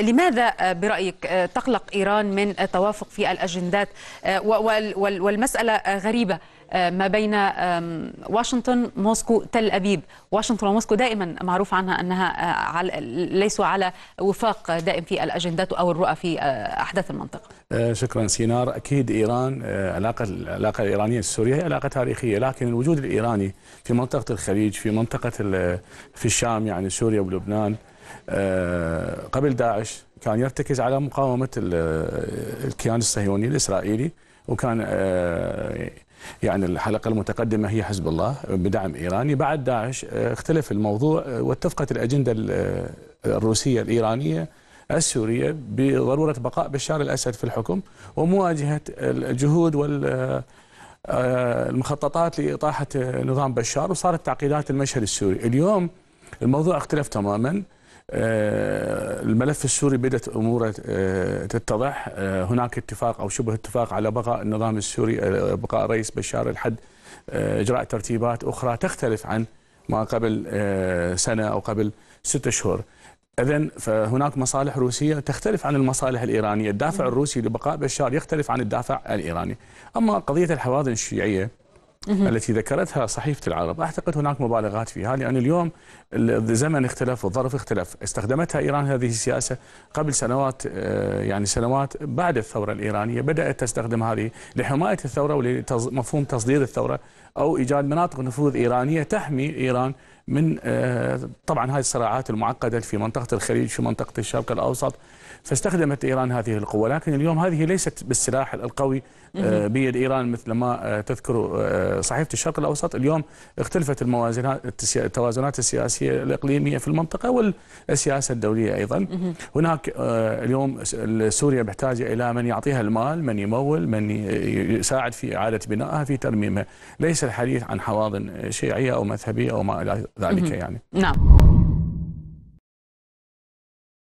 لماذا آه، برأيك آه، تقلق إيران من التوافق في الأجندات آه، والمسألة غريبة ما بين واشنطن موسكو تل أبيب واشنطن وموسكو دائما معروف عنها أنها ليسوا على وفاق دائم في الأجندات أو الرؤى في أحداث المنطقة شكرا سينار أكيد إيران علاقة العلاقة الإيرانية السورية هي علاقة تاريخية لكن الوجود الإيراني في منطقة الخليج في منطقة في الشام يعني سوريا ولبنان آه، قبل داعش كان يرتكز على مقاومة الكيان الصهيوني الإسرائيلي وكان آه، يعني الحلقة المتقدمة هي حزب الله بدعم إيراني بعد داعش آه، اختلف الموضوع واتفقت الأجندة الروسية الإيرانية السورية بضرورة بقاء بشار الأسد في الحكم ومواجهة الجهود وال المخططات لإطاحة نظام بشار وصارت تعقيدات المشهد السوري اليوم الموضوع اختلف تماما آه، الملف السوري بدأت أموره آه، تتضح آه، هناك اتفاق أو شبه اتفاق على بقاء النظام السوري بقاء رئيس بشار الحد إجراء ترتيبات أخرى تختلف عن ما قبل سنة أو قبل ستة شهور اذا فهناك مصالح روسيه تختلف عن المصالح الايرانيه، الدافع الروسي لبقاء بشار يختلف عن الدافع الايراني. اما قضيه الحواضن الشيعيه التي ذكرتها صحيفة العرب أعتقد هناك مبالغات فيها لأن اليوم الزمن اختلف والظرف اختلف استخدمتها إيران هذه السياسة قبل سنوات آه، يعني سنوات بعد الثورة الإيرانية بدأت تستخدم هذه لحماية الثورة ولمفهوم تصدير الثورة أو إيجاد مناطق نفوذ إيرانية تحمي إيران من آه، طبعا هذه الصراعات المعقدة في منطقة الخليج في منطقة الشرق الأوسط فاستخدمت إيران هذه القوة لكن اليوم هذه ليست بالسلاح القوي آه، بيد إيران مثل ما آه، تذكر صحيفة الشرق الأوسط اليوم اختلفت الموازنات التوازنات السياسية الإقليمية في المنطقة والسياسة الدولية أيضا هناك اليوم سوريا محتاجة إلى من يعطيها المال من يمول من يساعد في إعادة بنائها في ترميمها ليس الحديث عن حواضن شيعية أو مذهبية أو ما إلى ذلك يعني نعم